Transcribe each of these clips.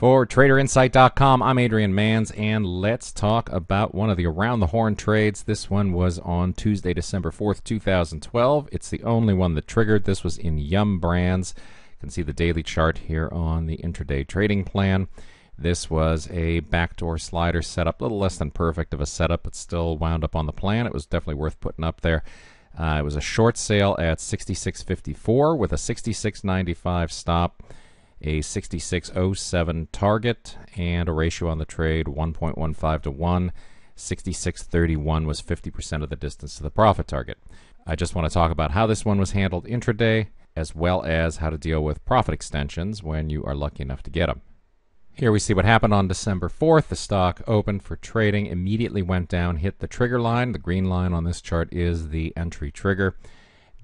For TraderInsight.com, I'm Adrian Mans, and let's talk about one of the around the horn trades. This one was on Tuesday, December 4th, 2012. It's the only one that triggered. This was in Yum Brands. You can see the daily chart here on the intraday trading plan. This was a backdoor slider setup, a little less than perfect of a setup, but still wound up on the plan. It was definitely worth putting up there. Uh, it was a short sale at 66.54 with a 66.95 stop a 6607 target, and a ratio on the trade 1.15 to 1. 6631 was 50% of the distance to the profit target. I just want to talk about how this one was handled intraday, as well as how to deal with profit extensions when you are lucky enough to get them. Here we see what happened on December 4th. The stock opened for trading, immediately went down, hit the trigger line. The green line on this chart is the entry trigger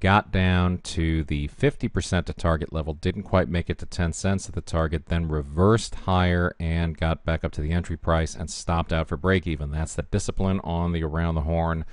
got down to the 50% to target level, didn't quite make it to 10 cents at the target, then reversed higher and got back up to the entry price and stopped out for break even. That's the discipline on the around the horn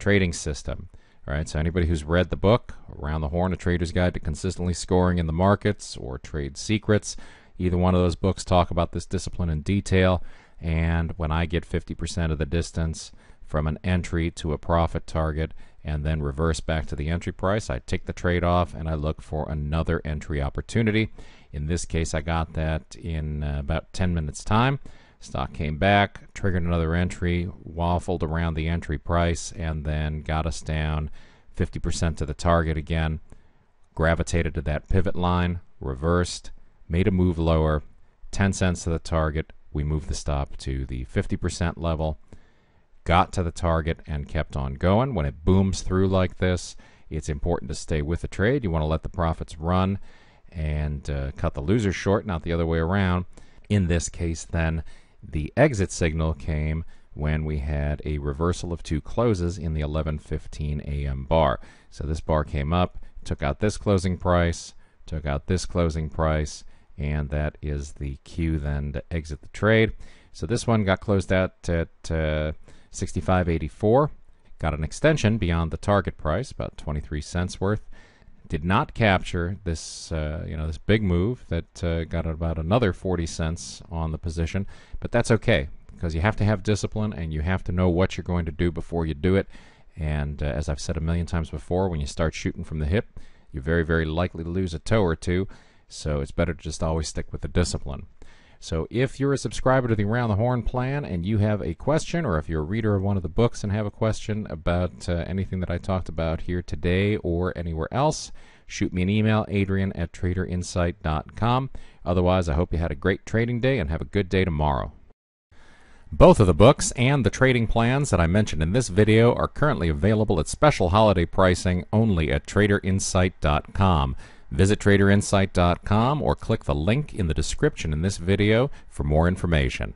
trading system. All right, so anybody who's read the book, Around the Horn, A Trader's Guide to Consistently Scoring in the Markets or Trade Secrets, either one of those books talk about this discipline in detail. And when I get 50% of the distance from an entry to a profit target, and then reverse back to the entry price. I take the trade off and I look for another entry opportunity. In this case, I got that in uh, about 10 minutes' time. Stock came back, triggered another entry, waffled around the entry price, and then got us down 50% to the target again. Gravitated to that pivot line, reversed, made a move lower, 10 cents to the target. We moved the stop to the 50% level got to the target, and kept on going. When it booms through like this, it's important to stay with the trade. You want to let the profits run and uh, cut the loser short, not the other way around. In this case, then, the exit signal came when we had a reversal of two closes in the 11:15 a.m. bar. So this bar came up, took out this closing price, took out this closing price, and that is the cue then to exit the trade. So this one got closed out at uh, 65.84. Got an extension beyond the target price, about 23 cents worth. Did not capture this, uh, you know, this big move that uh, got about another 40 cents on the position, but that's okay because you have to have discipline and you have to know what you're going to do before you do it. And uh, as I've said a million times before, when you start shooting from the hip, you're very, very likely to lose a toe or two. So it's better to just always stick with the discipline. So if you're a subscriber to the Around the Horn plan and you have a question, or if you're a reader of one of the books and have a question about uh, anything that I talked about here today or anywhere else, shoot me an email, adrian at traderinsight.com. Otherwise, I hope you had a great trading day and have a good day tomorrow. Both of the books and the trading plans that I mentioned in this video are currently available at special holiday pricing only at traderinsight.com. Visit traderinsight.com or click the link in the description in this video for more information.